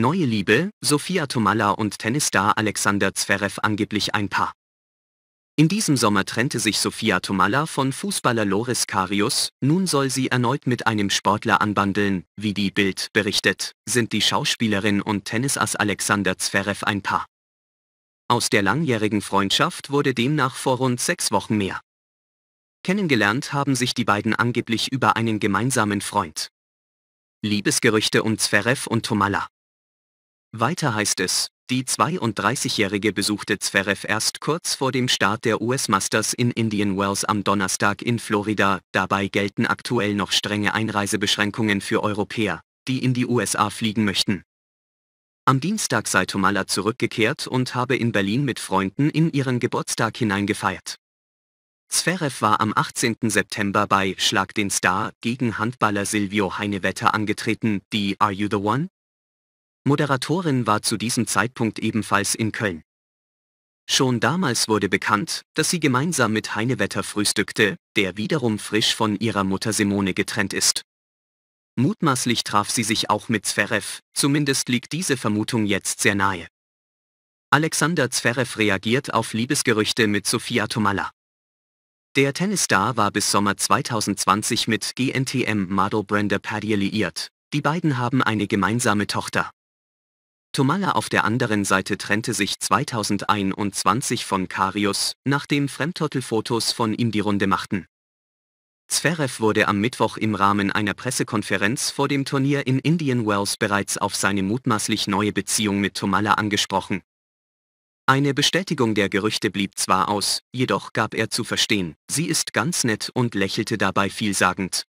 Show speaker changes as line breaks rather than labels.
Neue Liebe, Sophia Tomala und Tennisstar Alexander Zverev angeblich ein Paar. In diesem Sommer trennte sich Sophia Tomala von Fußballer Loris Karius, nun soll sie erneut mit einem Sportler anbandeln, wie die Bild berichtet, sind die Schauspielerin und Tennisass Alexander Zverev ein Paar. Aus der langjährigen Freundschaft wurde demnach vor rund sechs Wochen mehr. Kennengelernt haben sich die beiden angeblich über einen gemeinsamen Freund. Liebesgerüchte um Zverev und Tomala. Weiter heißt es, die 32-Jährige besuchte Zverev erst kurz vor dem Start der US Masters in Indian Wells am Donnerstag in Florida, dabei gelten aktuell noch strenge Einreisebeschränkungen für Europäer, die in die USA fliegen möchten. Am Dienstag sei Tomala zurückgekehrt und habe in Berlin mit Freunden in ihren Geburtstag hineingefeiert. Zverev war am 18. September bei Schlag den Star gegen Handballer Silvio Heinewetter angetreten, die Are You the One? Moderatorin war zu diesem Zeitpunkt ebenfalls in Köln. Schon damals wurde bekannt, dass sie gemeinsam mit Heinewetter frühstückte, der wiederum frisch von ihrer Mutter Simone getrennt ist. Mutmaßlich traf sie sich auch mit Zverev, zumindest liegt diese Vermutung jetzt sehr nahe. Alexander Zverev reagiert auf Liebesgerüchte mit Sofia Tomala. Der Tennisstar war bis Sommer 2020 mit GNTM-Model Brenda Paddy liiert. Die beiden haben eine gemeinsame Tochter. Tomalla auf der anderen Seite trennte sich 2021 von Karius, nachdem Fremdtottel-Fotos von ihm die Runde machten. Zverev wurde am Mittwoch im Rahmen einer Pressekonferenz vor dem Turnier in Indian Wells bereits auf seine mutmaßlich neue Beziehung mit Tomalla angesprochen. Eine Bestätigung der Gerüchte blieb zwar aus, jedoch gab er zu verstehen, sie ist ganz nett und lächelte dabei vielsagend.